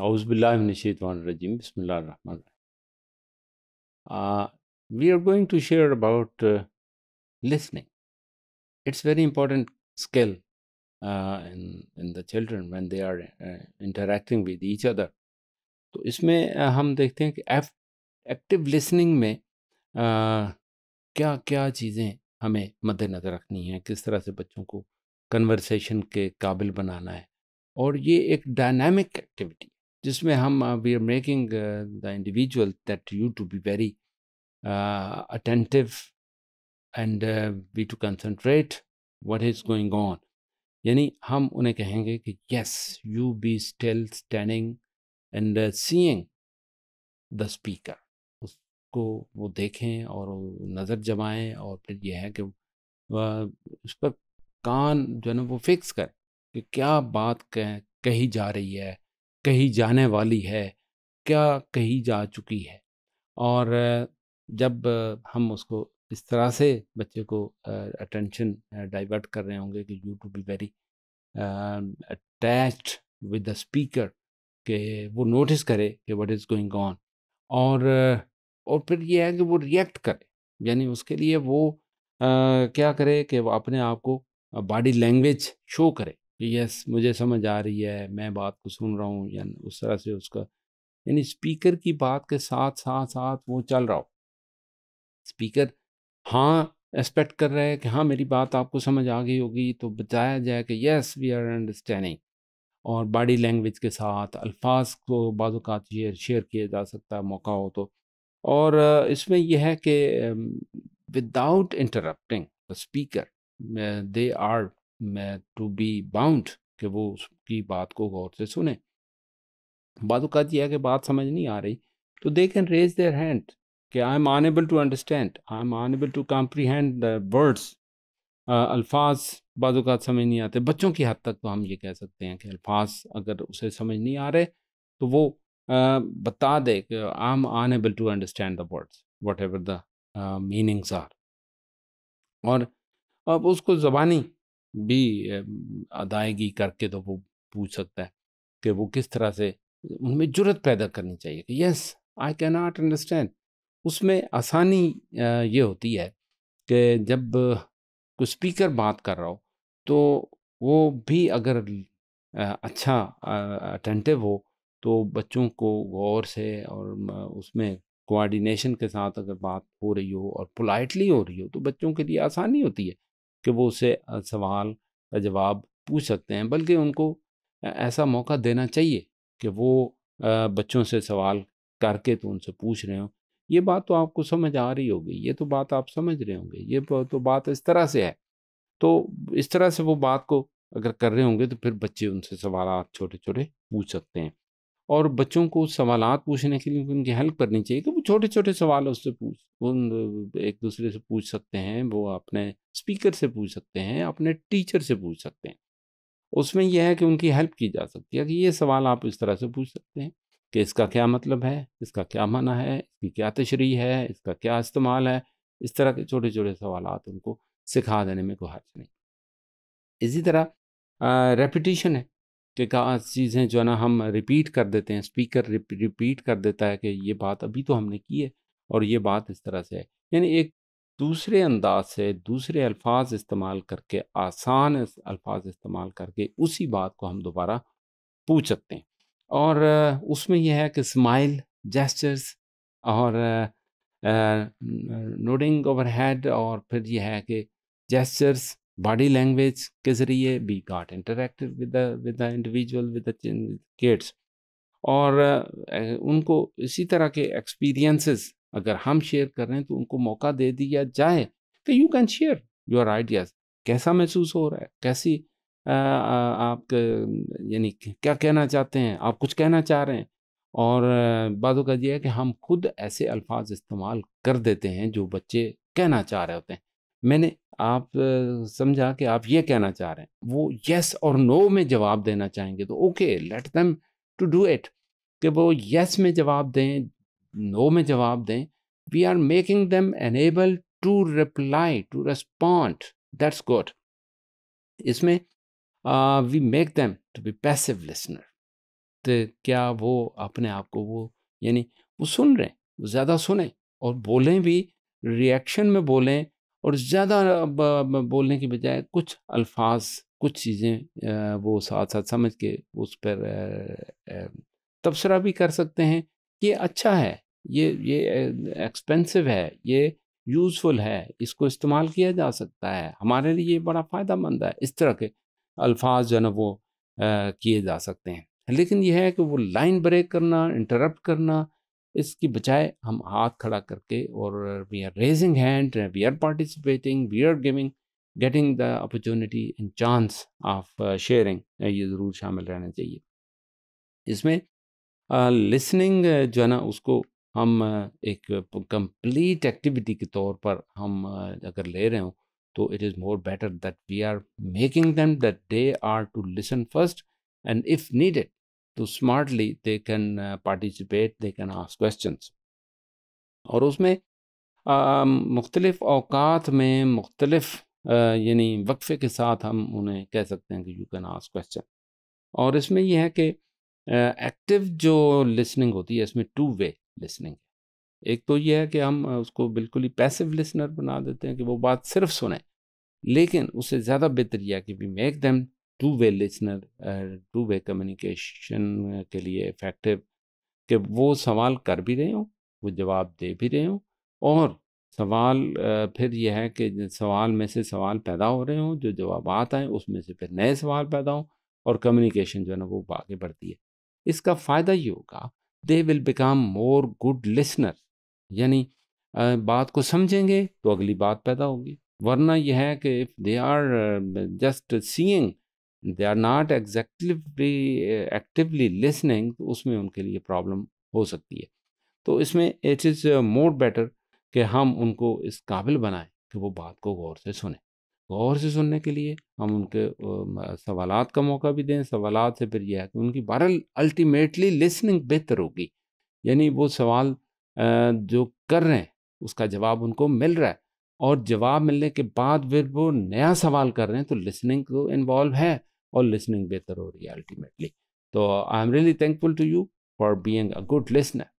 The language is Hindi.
Auzubillahiminashaitanirajim, Bismillahirrahmanirrahim. Uh, we are going to share about uh, listening. It's very important skill uh, in, in the children when they are uh, interacting with each other. तो इसमें हम देखते हैं कि एक्टिव लिसनिंग में आ, क्या क्या चीज़ें हमें मद्देनज़र रखनी है किस तरह से बच्चों को कन्वर्सेशन के काबिल बनाना है और ये एक डायनामिक एक्टिविटी जिसमें हम we are making the individual that you to be very attentive and we to concentrate what is going on यानी हम उन्हें कहेंगे कि yes you be still standing and seeing the speaker उसको वो देखें और नज़र जमाएं और फिर यह है कि उस पर कान जो है ना वो फिक्स कर कि क्या बात कह कही जा रही है कही जाने वाली है क्या कही जा चुकी है और जब हम उसको इस तरह से बच्चे को अटेंशन डाइवर्ट कर रहे होंगे कि you to be very attached with the speaker के वो नोटिस करे कि व्हाट इज़ गोइंग ऑन और और फिर ये है कि वो रिएक्ट करे यानी उसके लिए वो आ, क्या करे कि वो अपने आप को बॉडी लैंग्वेज शो करे कि यस मुझे समझ आ रही है मैं बात को सुन रहा हूँ या उस तरह से उसका यानी स्पीकर की बात के साथ साथ साथ वो चल रहा हो स्पीकर हाँ एक्सपेक्ट कर रहा है कि हाँ मेरी बात आपको समझ आ गई होगी तो बताया जाए कि यस वी आर अंडरस्टैंडिंग और बॉडी लैंग्वेज के साथ अल्फाज को बाज़ात शेयर शेयर किया जा सकता है मौका हो तो और इसमें यह है कि without interrupting speaker they are मैं टू बी बाउंड कि वो उसकी बात को गौर से सुने बात यह है कि बात समझ नहीं आ रही तो they can raise their hand कि I am unable to understand I am unable to comprehend the words अल्फाज बाद समझ नहीं आते बच्चों की हद तक तो हम ये कह सकते हैं कि अल्फाज अगर उसे समझ नहीं आ रहे तो वो बता दे कि I am unable to understand the words whatever the meanings are और अब उसको ज़बानी भी अदायगी करके तो वो पूछ सकता है कि वो किस तरह से उनमें जरूरत पैदा करनी चाहिए कि yes I can not understand उसमें आसानी ये होती है कि जब कोई स्पीकर बात कर रहा हो तो वो भी अगर अच्छा अटेंटिव हो तो बच्चों को गौर से और उसमें कोऑर्डिनेशन के साथ अगर बात हो रही हो और पोलाइटली हो रही हो तो बच्चों के लिए आसानी होती है कि वो उसे सवाल का जवाब पूछ सकते हैं बल्कि उनको ऐसा मौका देना चाहिए कि वो बच्चों से सवाल करके तो उनसे पूछ रहे हो ये बात तो आपको समझ आ रही होगी ये तो बात आप समझ रहे होंगे ये तो बात इस तरह से है तो इस तरह से वो बात को अगर कर रहे होंगे तो फिर बच्चे उनसे सवाल छोटे छोटे पूछ सकते हैं और बच्चों को सवाल पूछने के लिए उनकी हेल्प करनी चाहिए तो वो छोटे छोटे सवाल उससे पूछ वो एक दूसरे से पूछ सकते हैं वो अपने स्पीकर से पूछ सकते हैं अपने टीचर से पूछ सकते हैं उसमें यह है कि उनकी हेल्प की जा सकती है कि ये सवाल आप इस तरह से पूछ सकते हैं कि इसका क्या मतलब है इसका क्या माना है इसकी क्या तशरी है इसका क्या इस्तेमाल है इस तरह के छोटे छोटे सवाल उनको सिखा देने में कोई हर्ज नहीं इसी तरह रेपिटिशन है के कहा चीज़ें जो है ना हम रिपीट कर देते हैं स्पीकर रिपीट कर देता है कि ये बात अभी तो हमने की है और ये बात इस तरह से है यानी एक दूसरे अंदाज से दूसरे अल्फाज इस्तेमाल करके आसान अल्फाज इस्तेमाल करके उसी बात को हम दोबारा पूछ सकते हैं और उसमें यह है कि स्माइल जेस्टर्स और नोडिंग ओवर हेड और फिर यह है कि जेस्चर्स बॉडी लैंग्वेज के ज़रिए we got interactive with with individual with kids और उनको इसी तरह के एक्सपीरियंसेस अगर हम शेयर कर रहे हैं तो उनको मौका दे दिया जाए कि you can share your ideas कैसा महसूस हो रहा है कैसी आप यानी क्या कहना चाहते हैं आप कुछ कहना चाह रहे हैं और बातों का यह है कि हम खुद ऐसे अल्फाज इस्तेमाल कर देते हैं जो बच्चे कहना चाह रहे होते हैं मैंने आप समझा कि आप ये कहना चाह रहे हैं वो यस और नो में जवाब देना चाहेंगे तो okay let them to do it कि वो यस में जवाब दें नो में जवाब दें we are making them enable to reply to respond that's good इसमें we make them to be passive listener तो क्या वो अपने आप को वो यानी वो सुन रहे हैं ज़्यादा सुने और बोलें भी रिएक्शन में बोलें और ज़्यादा बोलने के बजाय कुछ अल्फाज कुछ चीज़ें वो साथ साथ समझ के उस पर तबसरा भी कर सकते हैं कि अच्छा है ये ये एक्सपेंसिव है ये यूज़फुल है इसको इस्तेमाल किया जा सकता है हमारे लिए बड़ा फ़ायदा मंद है इस तरह के अल्फाज जो ना वो किए जा सकते हैं लेकिन यह है कि वो लाइन ब्रेक करना इंटरप्ट करना इसकी बजाय हम हाथ खड़ा करके और we are raising hand we are participating we are giving getting the opportunity and chance of sharing ये ज़रूर शामिल रहना चाहिए इसमें लिसनिंग uh, uh, जो है ना उसको हम uh, एक कंप्लीट एक्टिविटी के तौर पर हम uh, अगर ले रहे हो तो it is more better that we are making them that they are to listen first and if needed तो smartly they can participate they can ask question और उसमें मुख्तलिफ अवकात में मुख्तलिफ यानी वक्फे के साथ हम उन्हें कह सकते हैं कि यू कैन आस्क क्वेश्चन और इसमें यह है कि एक्टिव जो लिसनिंग होती है इसमें टू वे लिसनिंग एक तो यह है कि हम उसको बिल्कुल ही पैसिव लिसनर बना देते हैं कि वो बात सिर्फ सुने लेकिन उससे ज़्यादा बेहतर यह है कि we make them two way listener two way communication के लिए इफेक्टिव कि वो सवाल कर भी रहे हों वो जवाब दे भी रहे हों और सवाल फिर यह है कि सवाल में से सवाल पैदा हो रहे हों जो जवाब आए उसमें से फिर नए सवाल पैदा हों और कम्युनिकेशन जो है ना वो आगे बढ़ती है इसका फ़ायदा ये होगा they will become more good listener यानी बात को समझेंगे तो अगली बात पैदा होगी वरना यह है कि if they are just seeing they are not exactly actively listening उसमें उनके लिए प्रॉब्लम हो सकती है तो इसमें इट इज़ मोर बेटर कि हम उनको इस काबिल बनाएं कि वो बात को गौर से सुने गौर से सुनने के लिए हम उनके सवाल का मौका भी दें सवाल से फिर यह है कि उनकी बहरल अल्टीमेटली लिसनिंग बेहतर होगी यानी वो सवाल जो कर रहे हैं उसका जवाब उनको मिल रहा है और जवाब मिलने के बाद फिर वो नया सवाल कर रहे हैं तो लिसनिंग तो इन्वॉल्व है और लिसनिंग बेहतर हो रही है अल्टीमेटली तो I am really thankful to you for being a good listener